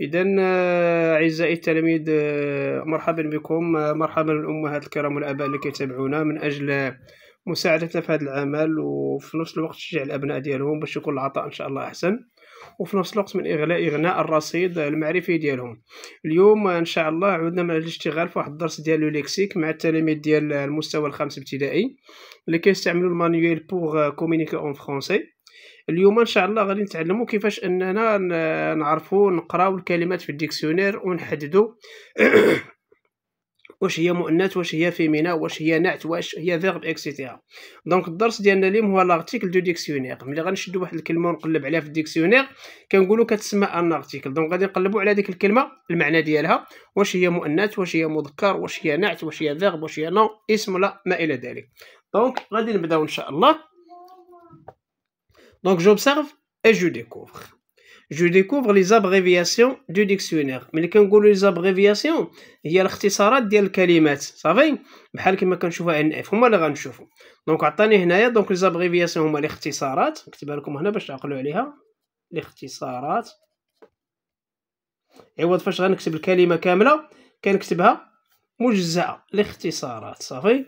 اذا آه، اعزائي التلاميذ آه، مرحبا بكم آه، مرحبا الامهات الكرام والاباء اللي كيتابعونا من اجل مساعدتنا في هذا العمل وفي نفس الوقت تشجيع الابناء ديالهم باش يكون العطاء ان شاء الله احسن وفي نفس الوقت من اغلاء اغناء الرصيد المعرفي ديالهم اليوم ان شاء الله عدنا من الاشتغال في واحد الدرس ديال ليكسيك مع التلاميذ ديال المستوى الخامس ابتدائي اللي كيستعملوا المانيويل بوغ كومونيكي اون فرونسي اليوم ان شاء الله غادي نتعلموا كيفاش اننا نعرفوا نقراو الكلمات في الديكسيونير ونحددوا واش هي مؤنث واش هي فيمينا واش هي نعت واش هي فيرب اكسيتيرا دونك الدرس ديالنا اليوم هو لارتيكل دو ديكسيونير ملي غنشدو واحد الكلمه ونقلب عليها في الديكسيونير كنقولوا كتسمى ان ارتيكل دونك غادي نقلبوا على ديك الكلمه المعنى ديالها واش هي مؤنث واش هي مذكر واش هي نعت واش هي فيرب واش هي نو اسم لا ما الى ذلك دونك غادي نبداو ان شاء الله Donc j'observe et je découvre. Je découvre les abréviations du dictionnaire. Mais كنقولوا les abréviations هي الاختصارات ديال الكلمات صافي بحال كما كنشوفها ان اف هما اللي غنشوفوا دونك عطاني هنايا دونك لي زابريفياسيون هما الاختصارات نكتبها لكم هنا باش تعقلوا عليها الاختصارات عوض فاش غنكتب الكلمه كامله كنكتبها مجزاه الاختصارات صافي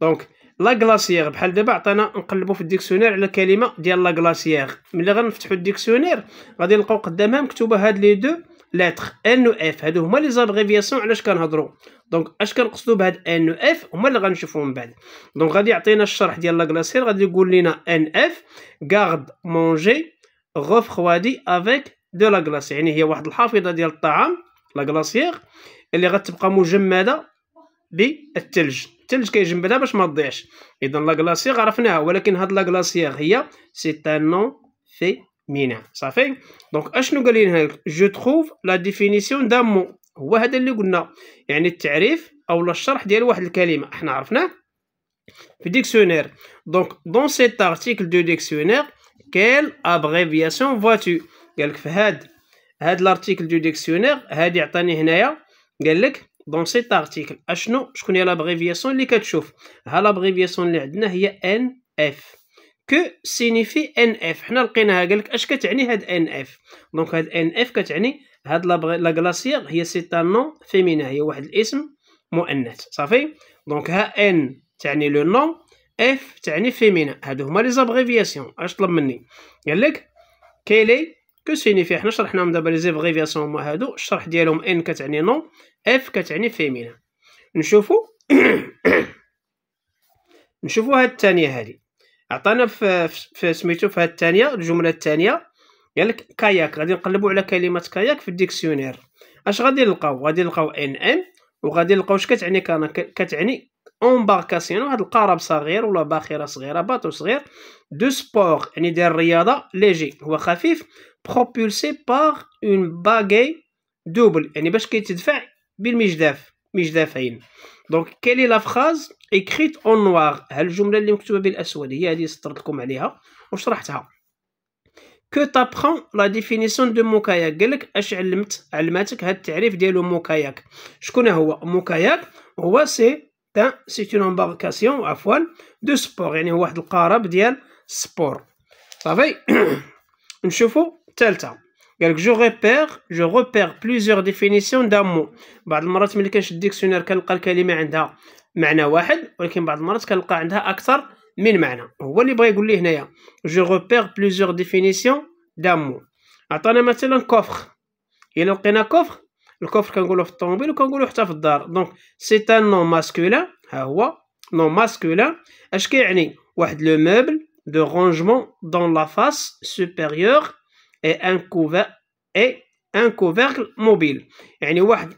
دونك لا غلاسيير بحال دابا عطانا نقلبوا في الديكسيونير على كلمه ديال لا غلاسيير ملي غنفتحوا الديكسيونير غادي نلقاو قدامها مكتوبه هاد لي دو لاتر ان و اف هادو هما لي زابغيفياسيون علاش كنهضروا دونك اش كنقصدوا بهاد ان و اف هما اللي غنشوفو من بعد دونك غادي يعطينا الشرح ديال لا غلاسيير غادي يقول لنا ان اف غارد مونجي غوفخوادي افيك دو لا غلاس يعني هي واحد الحافظه ديال الطعام لا غلاسيير اللي غتبقى مجمده بالثلج الثلج كيجمدها باش ما تضيعش اذا لا غلاسيغ عرفناها ولكن هاد لا غلاسيغ هي سي ان في مينا صافي دونك اشنو قال لنا جو تروف لا ديفينيسيون دان مو هو هذا اللي قلنا يعني التعريف او الشرح ديال واحد الكلمه احنا عرفناه في ديكسيونير دونك دون سيت ارتيكل دو ديكسيونير كيل ابريفياسيون فواتو قالك في هاد هاد لارتيكل دو ديكسيونير هادي عطاني هنايا قالك لك دون سيت ارتيكل اشنو شكون هي لابريفياسيون اللي كتشوف ها لابريفياسيون اللي عندنا هي ان اف كو سينيفي ان اف حنا لقيناها قال لك اش كتعني هاد ان اف دونك هاد ان اف كتعني هاد لا غلاسيير هي سي ان نون فيمينا هي واحد الاسم مؤنث صافي دونك ها ان تعني لو نون اف تعني فيمينا هادو هما لي زابريفياسيون اش طلب مني قال لك كيلي كو سينيفي حنا شرحناهم دابا لي زيفغيفياسيون هما هادو الشرح ديالهم ان كتعني نو اف كتعني فيمينا نشوفو نشوفو هاد الثانيه هادي عطانا في, في سميتو في هاد الثانيه الجمله الثانيه قالك كاياك غادي نقلبو على كلمه كاياك في الديكسيونير اش غادي نلقاو غادي نلقاو ان ان وغادي نلقاو اش كتعني كان كتعني اونباركاسيون واحد القارب صغير ولا باخره صغيره باطو صغير دو سبور يعني ديال الرياضه ليجي هو خفيف بروبولسي باغ اون باغي دوبل يعني باش كيتدفع بالمجداف مجدافين دونك كالي لا فراز اكريت اون نوار ها الجمله اللي مكتوبه بالاسود هي هذه سطرت لكم عليها وشرحتها كو تابخون لا ديفينيسيون دو موكاياك قالك اش علمت علماتك هاد التعريف ديالو موكاياك شكون هو موكاياك هو سي تا سي اون امباركاسيون عفوا دو سبور يعني هو واحد القارب ديال سبور صافي نشوفو الثالثه قال لك جو ريبير جو ريبير بليزيور ديفينيسيون دان بعض المرات ملي كنشد الديكسيونير كنلقى الكلمه عندها معنى واحد ولكن بعض المرات كنلقى عندها اكثر من معنى هو اللي بغى يقول لي هنايا جو ريبير بليزيور ديفينيسيون دان عطانا مثلا كوفر الا لقينا كوفر الكوفر كنقولو في الطوموبيل وكنقولو حتى في الدار دونك سي ان نو ماسكولان ها هو نو ماسكولان اش كيعني واحد لو موبل دو رونجمون دون لا فاس سوبيريور ان كوفا اي ان كوفاكل موبيل يعني واحد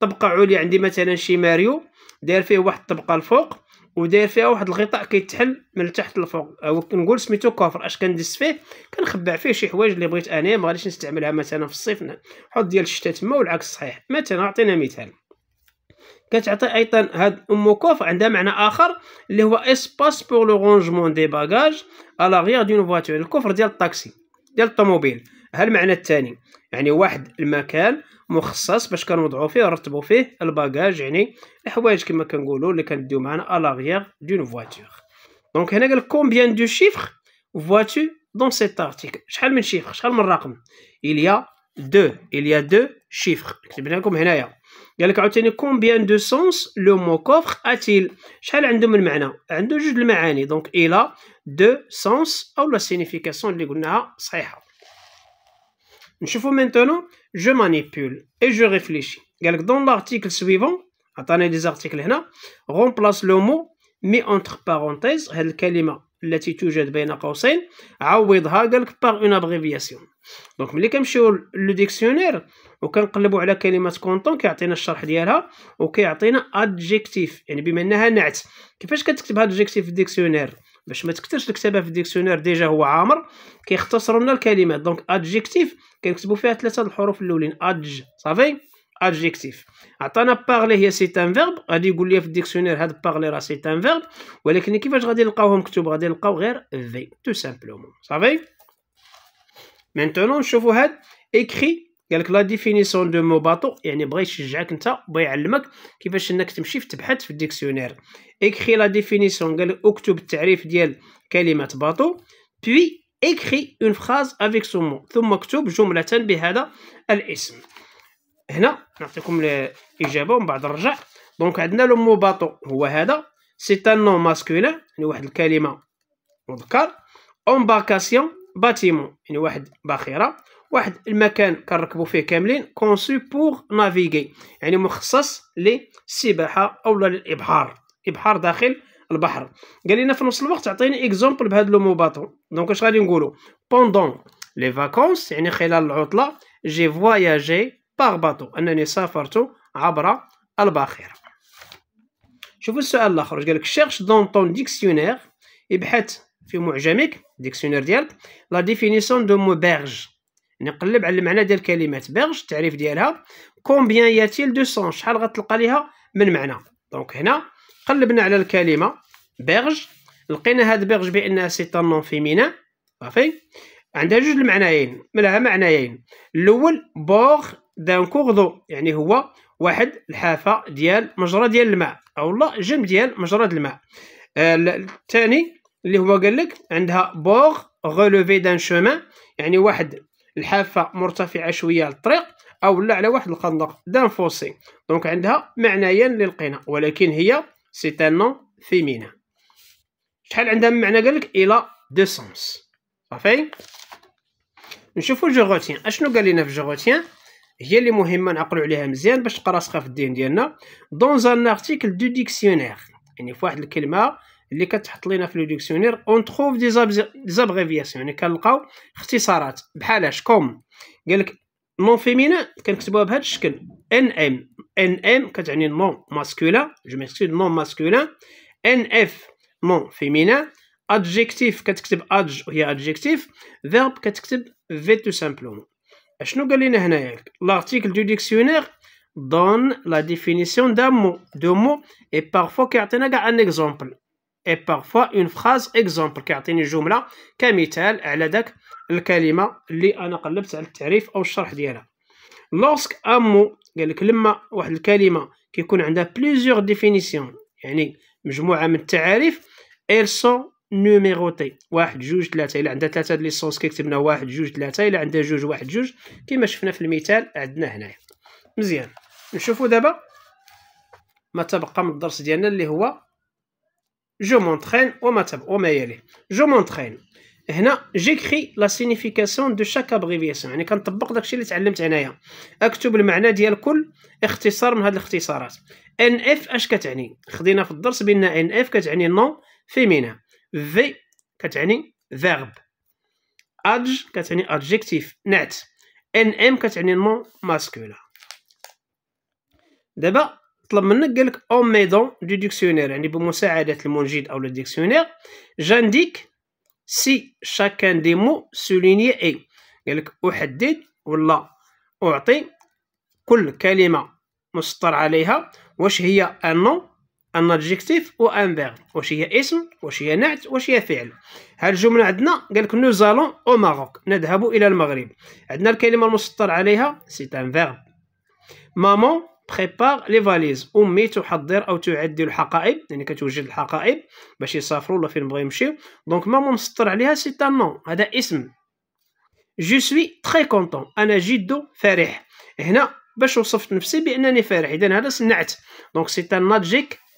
طبقه عليا عندي مثلا شي ماريو داير فيه واحد الطبقه الفوق وداير فيها واحد الغطاء كيتحل من تحت للفوق او كنقول سميتو كوفر اش كندس فيه كنخبع فيه شي حوايج اللي بغيت انا ما غاديش نستعملها مثلا في الصيف نحط ديال الشتاء تما والعكس صحيح مثلا عطينا مثال كتعطي ايضا هاد ام كوفر عندها معنى اخر اللي هو اسباس بور لو رونجمون دي باجاج على غير دون فواتور الكفر ديال الطاكسي ديال الطوموبيل ها المعنى الثاني يعني واحد المكان مخصص باش كنوضعوا فيه ونرتبوا فيه الباجاج يعني الحوايج كما كنقولوا اللي كنديو معنا الاغيير دون فواتور دونك هنا قال كومبيان دو شيفر فواتور دون سيت ارتيكل شحال من شيفر شحال من رقم il y a Deux, il y a deux chiffres. bien combien de sens le mot coffre a-t-il? J'ai là il a deux sens ou la signification de l'expression est double. Il maintenant, je manipule et je réfléchis. dans l'article suivant, attendez des articles remplace le mot mais entre parenthèses quelqu'élément. التي توجد بين قوسين عوضها قال لك باغ اون ابريفياسيون دونك ملي كنمشيو لو ديكسيونير وكنقلبوا على كلمه كونطون كيعطينا الشرح ديالها وكيعطينا ادجيكتيف يعني بما انها نعت كيفاش كتكتب هاد ادجيكتيف في الديكسيونير باش ما تكثرش الكتابه في الديكسيونير ديجا هو عامر كيختصر لنا الكلمات دونك ادجيكتيف كنكتبوا فيها ثلاثه الحروف الاولين ادج صافي ادجيكتيف عطانا بارلي هي سيت ان فيرب غادي يقول لي في الديكسيونير هاد بارلي راه سيت ان فيرب ولكن كيفاش غادي نلقاوه مكتوب غادي نلقاو غير في تو سامبلومون صافي مينتونو نشوفو هاد اكري قالك لا ديفينيسيون دو مو باطو يعني بغا يشجعك انت بغا يعلمك كيفاش انك تمشي في تبحث في الديكسيونير اكري لا ديفينيسيون قالك اكتب التعريف ديال كلمه باطو بي اكري اون فراز افيك سو مو ثم اكتب جمله بهذا الاسم هنا نعطيكم الاجابه ومن بعد نرجع دونك عندنا لو مو باطو هو هذا سي ان نو ماسكولين يعني واحد الكلمه مذكر امباركاسيون باتيمون يعني واحد باخره واحد المكان كنركبوا فيه كاملين كونسو بور نافيغي يعني مخصص للسباحه او للابحار ابحار داخل البحر قال لنا في نفس الوقت عطيني اكزومبل بهذا لو مو باطو دونك اش غادي نقولوا بوندون لي فاكونس يعني خلال العطله جي فواياجي باغ باطو أنني سافرت عبر الباخرة شوفوا السؤال الآخر قال لك شيرش دون طون ديكسيونير ابحث في معجمك ديكسيونير ديالك لا ديفينيسيون دو مو بيرج نقلب على المعنى ديال كلمة بيرج التعريف ديالها كومبيان ياتيل دو سون شحال غتلقى ليها من معنى دونك هنا قلبنا على الكلمة بيرج لقينا هاد بيرج بأنها سي طون فيمينا صافي عندها جوج المعنيين ملها معنيين الاول بوغ دانكوغدو يعني هو واحد الحافه ديال مجرى ديال الماء او لا جنب ديال مجرى الماء آه، الثاني اللي هو قال لك عندها بوغ غولوفي دان شومان يعني واحد الحافه مرتفعه شويه للطريق او لا على واحد الخندق دان فوسي دونك عندها معنيان للقنا ولكن هي سي ان نون فيمينا شحال عندها من معنى قال لك الى دو سونس صافي نشوفو جوغوتيان اشنو قال لنا في جوغوتيان هي اللي مهمه نعقلوا عليها مزيان باش تقرا راسخه في الدين ديالنا دون ان ارتيكل دو ديكسيونير يعني في واحد الكلمه اللي كتحط لينا في لو ديكسيونير اون تروف دي زابغيفياسيون يعني كنلقاو اختصارات بحال اش كوم قال لك نون فيمينان كنكتبوها بهذا الشكل ان ام ان ام كتعني نون ماسكولان جو ميكسكيد نون ماسكولان ان اف نون فيمينان ادجيكتيف كتكتب ادج وهي ادجيكتيف فيرب كتكتب في تو سامبلومون اشنو قال لنا هنايا لارتيكل دو ديكسيونير دون لا ديفينيسيون دان مو دو مو اي بارفوا كيعطينا كاع ان اكزومبل اي بارفوا اون فراز اكزومبل كيعطيني جمله كمثال على داك الكلمه اللي انا قلبت على التعريف او الشرح ديالها لوسك امو قال لك لما واحد الكلمه كيكون عندها بليزيور ديفينيسيون يعني مجموعه من التعاريف ايل sont نوميروتي واحد جوج ثلاثة إلا عندها ثلاثة د ليسونس كيكتبنا واحد جوج ثلاثة إلا عندها جوج واحد جوج كيما شفنا في المثال عندنا هنايا مزيان نشوفو دابا ما تبقى من الدرس ديالنا اللي هو جو مونتخين وما تبقى وما يلي جو مونتخين هنا جيكري لا سينيفيكاسيون دو شاك ابريفياسيون يعني كنطبق داكشي اللي تعلمت هنايا اكتب المعنى ديال كل اختصار من هاد الاختصارات ان اف اش كتعني خدينا في الدرس بان ان اف كتعني نون فيمينا في كتعني فيرب ادج كتعني ادجيكتيف نعت ان ام كتعني نون ماسكولا دابا طلب منك قالك اون ميدون دو ديكسيونير يعني بمساعدة المنجد او الديكسيونير جانديك سي شاكان دي مو سوليني اي قالك احدد ولا اعطي كل كلمة مسطر عليها واش هي ان نون ان ادجيكتيف ان فيرب واش هي اسم واش هي نعت واش هي فعل هاد الجمله عندنا قال لك نو زالون او ماروك نذهب الى المغرب عندنا الكلمه المسطر عليها سي ان فيرب مامون بريبار لي فاليز امي تحضر او تعدل الحقائب يعني كتوجد الحقائب باش يسافروا ولا فين بغاو يمشيو دونك مامون مسطر عليها سي ان نون هذا اسم جو سوي تري كونتون انا جد فرح هنا باش وصفت نفسي بانني فرح اذا هذا سنعت دونك سي ان ناجيك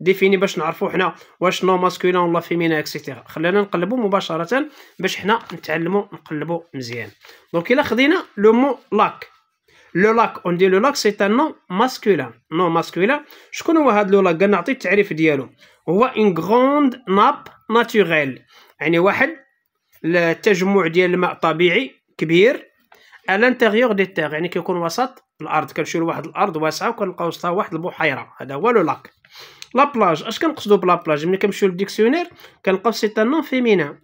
ديفيني باش نعرفوا حنا واش نو ماسكولين ولا فيمين اكسيتيرا خلينا نقلبوا مباشره باش حنا نتعلموا نقلبوا مزيان دونك الا خدينا لو مو لاك لو لاك اون دي لو لاك سي ان نو ماسكولين نو ماسكولين شكون هو هاد لو لاك نعطي التعريف ديالو هو ان غروند ناب ناتوريل يعني واحد التجمع ديال الماء طبيعي كبير الانتيغيور دي تيغ يعني كيكون وسط الارض كنمشيو لواحد الارض واسعه وكنلقاو وسطها واحد البحيره هذا هو لو لاك لا بلاج اش كنقصدو بلا بلاج ملي كنمشيو للديكسيونير كنلقاو سي ان نون فيمينان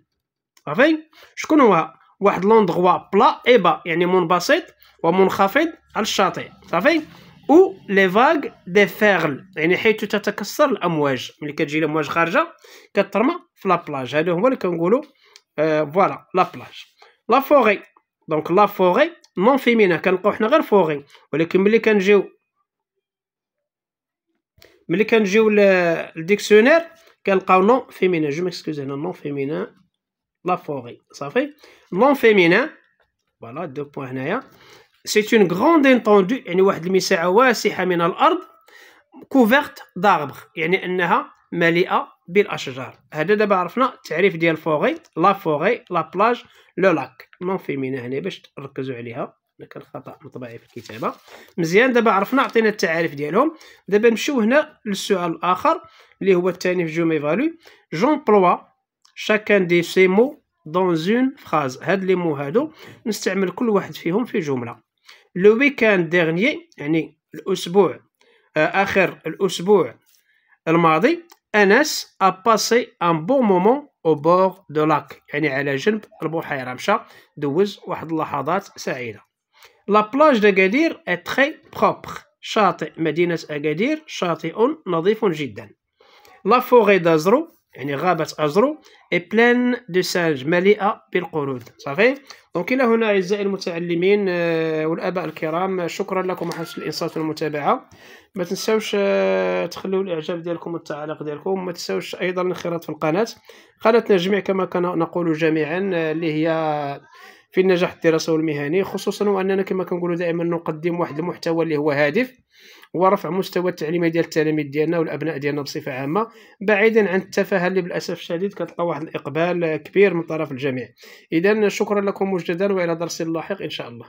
صافي شكون هو واحد لوندغوا بلا اي با يعني منبسط ومنخفض على الشاطئ صافي او لي فاغ دي فيرل يعني حيث تتكسر الامواج ملي كتجي الامواج خارجه كترمى في لا بلاج هذا هو اللي كنقولوا فوالا لا بلاج لا فوري دونك لا فوري نون فيمينا كنلقاو حنا غير فوري ولكن ملي كنجيو ملي كنجيو للديكسيونير كنلقاو نون فيمينان جو ميكسكوز هنا نون فيمينان لا فوري صافي نون فيمينان فوالا دو بوان هنايا سي اون غروند انتوندو يعني واحد المساحه واسعه من الارض كوفيرت داربغ يعني انها مليئه بالاشجار هذا دابا عرفنا التعريف ديال فوغي لا فوغي لا بلاج لو لاك نون فيمينا هنا باش تركزوا عليها ما كان خطا مطبعي في الكتابه مزيان دابا عرفنا عطينا التعاريف ديالهم دابا نمشيو هنا للسؤال الاخر اللي هو الثاني في جومي فالو جونبلوا شاكان دي سي مو دون اون فراز هاد لي مو هادو نستعمل كل واحد فيهم في جمله لو ويكاند ديرني يعني الاسبوع آه، اخر الاسبوع الماضي انس ا باسي ان بون مومون او بور دو لاك يعني على جنب البحيره مشى دوز واحد اللحظات سعيده لا بلاج d'Agadir اي تخي بروبر شاطئ مدينة أكادير شاطئ نظيف جدا. لا فوغي دازرو يعني غابة أزرو اي بلان دو سانج مليئة بالقرود صافي دونك إلى هنا أعزائي المتعلمين والآباء الكرام شكرا لكم حسن الإنصات والمتابعة ما تنساوش تخلوا الإعجاب ديالكم والتعليق ديالكم ما تنساوش أيضا الانخراط في القناة قناتنا الجميع كما كنا نقول جميعا اللي هي في النجاح الدراسي والمهني خصوصا واننا كما كنقولوا دائما نقدم واحد المحتوى اللي هو هادف ورفع مستوى التعليم ديال التلاميذ ديالنا والابناء ديالنا بصفه عامه بعيدا عن التفاهه اللي بالاسف الشديد كتلقى واحد الاقبال كبير من طرف الجميع اذا شكرا لكم مجددا والى درس لاحق ان شاء الله